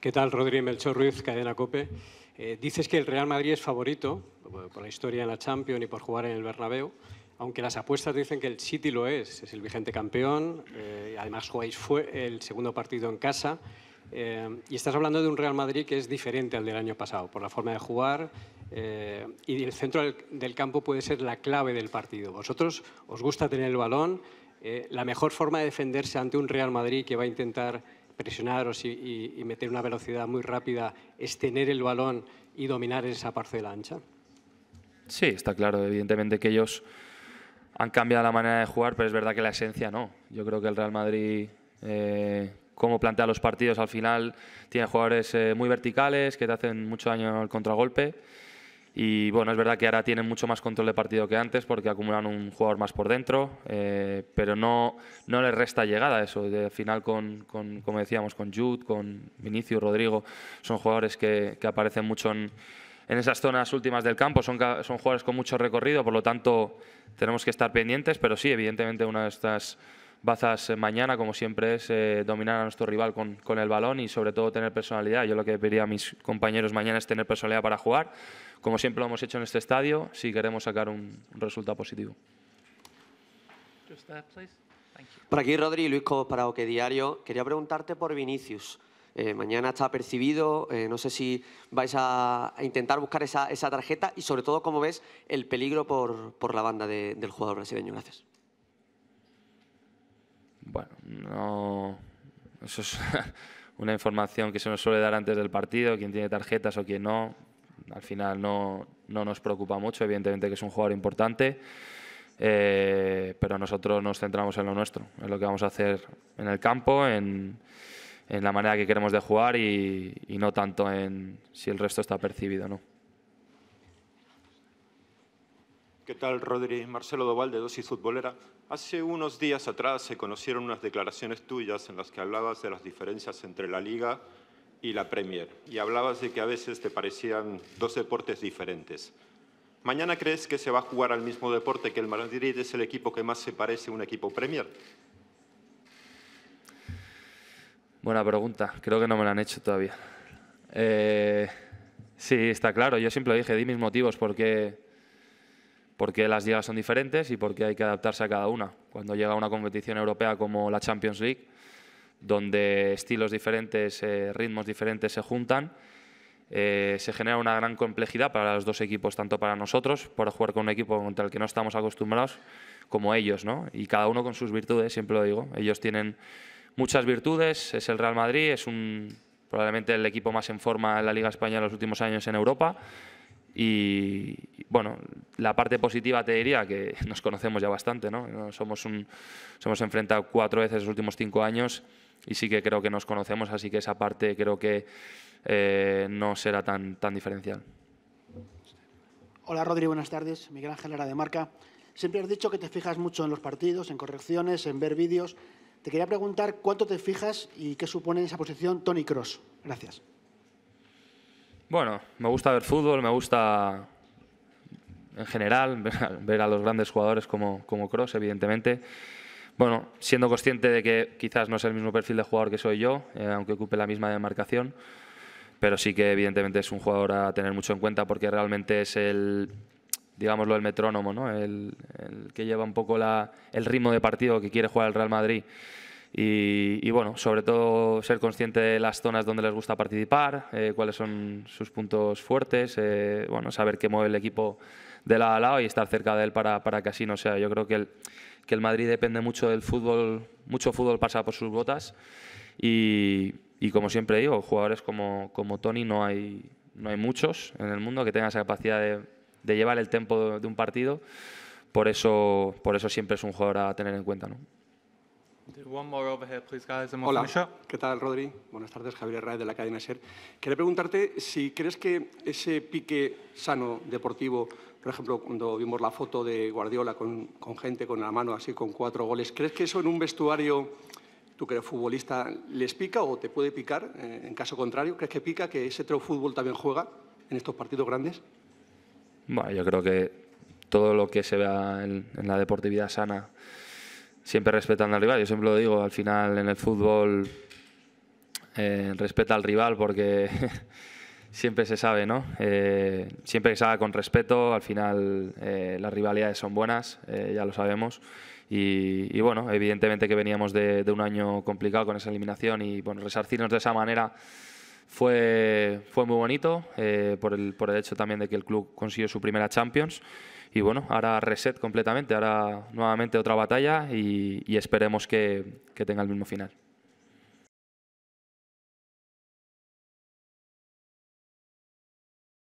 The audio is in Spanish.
¿Qué tal, Rodríguez Melchor Ruiz, Cadena Cope? Eh, dices que el Real Madrid es favorito por la historia en la Champions y por jugar en el Bernabéu, aunque las apuestas dicen que el City lo es, es el vigente campeón, eh, además jugáis fue el segundo partido en casa. Eh, y estás hablando de un Real Madrid que es diferente al del año pasado, por la forma de jugar. y el centro del, campo puede ser la clave del partido. Vosotros os gusta tener el balón. la mejor forma de defenderse ante un Real Madrid que va a intentar presionaros y, meter una velocidad muy rápida es tener el balón y dominar esa parte de la ancha? Sí, está claro. Evidentemente que ellos han cambiado la manera de jugar, pero es verdad que la esencia no. Yo creo que el Real Madrid, eh, como plantea los partidos al final, tiene jugadores eh, muy verticales que te hacen mucho daño el contragolpe. Y bueno, es verdad que ahora tienen mucho más control de partido que antes porque acumulan un jugador más por dentro, eh, pero no, no les resta llegada eso. De, al final, con, como decíamos, con Jude, con Vinicio, Rodrigo, son jugadores que, aparecen mucho en, esas zonas últimas del campo, son, son jugadores con mucho recorrido, por lo tanto tenemos que estar pendientes, pero sí, evidentemente una de estas Bazas eh, mañana, como siempre, es eh, dominar a nuestro rival con, con, el balón y sobre todo tener personalidad. Yo lo que pediría a mis compañeros mañana es tener personalidad para jugar, como siempre lo hemos hecho en este estadio, si queremos sacar un resultado positivo. Por aquí, Rodri, Luis para Oque Diario. Quería preguntarte por Vinicius. Eh, mañana está percibido, no sé si vais a, intentar buscar esa, esa, tarjeta y sobre todo cómo ves el peligro por, por la banda del jugador brasileño. Gracias. Bueno, no. Eso es una información que se nos suele dar antes del partido, quien tiene tarjetas o quién no. Al final no, no nos preocupa mucho, evidentemente que es un jugador importante, eh, pero nosotros nos centramos en lo nuestro, en lo que vamos a hacer en el campo, en, la manera que queremos de jugar y, y no tanto en si el resto está percibido o no. ¿Qué tal, Rodri? Marcelo Doval, de Dosis Futbolera. Hace unos días atrás se conocieron unas declaraciones tuyas en las que hablabas de las diferencias entre la Liga y la Premier y hablabas de que a veces te parecían dos deportes diferentes. ¿Mañana crees que se va a jugar al mismo deporte que el Madrid es el equipo que más se parece a un equipo Premier? Buena pregunta. Creo que no me la han hecho todavía. Eh, sí, está claro. Yo siempre dije, di mis motivos porque porque las ligas son diferentes y por qué hay que adaptarse a cada una. Cuando llega una competición europea como la Champions League, donde estilos diferentes, eh, ritmos diferentes se juntan, eh, se genera una gran complejidad para los dos equipos, tanto para nosotros, por jugar con un equipo contra el que no estamos acostumbrados, como ellos, ¿no? Y cada uno con sus virtudes, siempre lo digo. Ellos tienen muchas virtudes, es el Real Madrid, es probablemente el equipo más en forma en la Liga Española en los últimos años en Europa, y bueno, la parte positiva te diría que nos conocemos ya bastante, ¿no? Somos un, hemos enfrentado cuatro veces los últimos cinco años y sí que creo que nos conocemos, así que esa parte creo que eh, no será tan, tan diferencial. Hola Rodri, buenas tardes. Miguel Ángel era de Marca. Siempre has dicho que te fijas mucho en los partidos, en correcciones, en ver vídeos. Te quería preguntar cuánto te fijas y qué supone esa posición Tony Cross. Gracias. Bueno, me gusta ver fútbol, me gusta en general ver a los grandes jugadores como, como Cross, evidentemente. Bueno, siendo consciente de que quizás no es el mismo perfil de jugador que soy yo, eh, aunque ocupe la misma demarcación, pero sí que evidentemente es un jugador a tener mucho en cuenta porque realmente es el, digámoslo, el metrónomo, ¿no? el, el que lleva un poco la, el ritmo de partido que quiere jugar el Real Madrid y, bueno, sobre todo ser consciente de las zonas donde les gusta participar, eh, cuáles son sus puntos fuertes, eh, bueno, saber qué mueve el equipo de lado a lado y estar cerca de él para, para que así no sea. Yo creo que el, que el Madrid depende mucho del fútbol, mucho fútbol pasa por sus botas y, y como siempre digo, jugadores como, como Tony no hay, no hay muchos en el mundo que tengan esa capacidad de, de llevar el tempo de un partido, por eso, por eso siempre es un jugador a tener en cuenta. ¿no? Hola, ¿qué tal, Rodri? Buenas tardes, Javier Herrera de la cadena SER. Quería preguntarte si crees que ese pique sano deportivo, por ejemplo, cuando vimos la foto de Guardiola con, gente con la mano así con cuatro goles, ¿crees que eso en un vestuario, tú que eres futbolista, les pica o te puede picar? Eh, en caso contrario, ¿crees que pica que ese tro fútbol también juega en estos partidos grandes? Bueno, yo creo que todo lo que se vea en la deportividad sana siempre respetando al rival. Yo siempre lo digo, al final en el fútbol eh, respeta al rival porque siempre se sabe, ¿no? Eh, siempre se haga con respeto, al final eh, las rivalidades son buenas, ya lo sabemos. Y, bueno, evidentemente que veníamos de, de, un año complicado con esa eliminación y bueno, resarcirnos de esa manera fue, fue muy bonito por el, por el hecho también de que el club consiguió su primera Champions y bueno, ahora reset completamente, ahora nuevamente otra batalla y, esperemos que tenga el mismo final.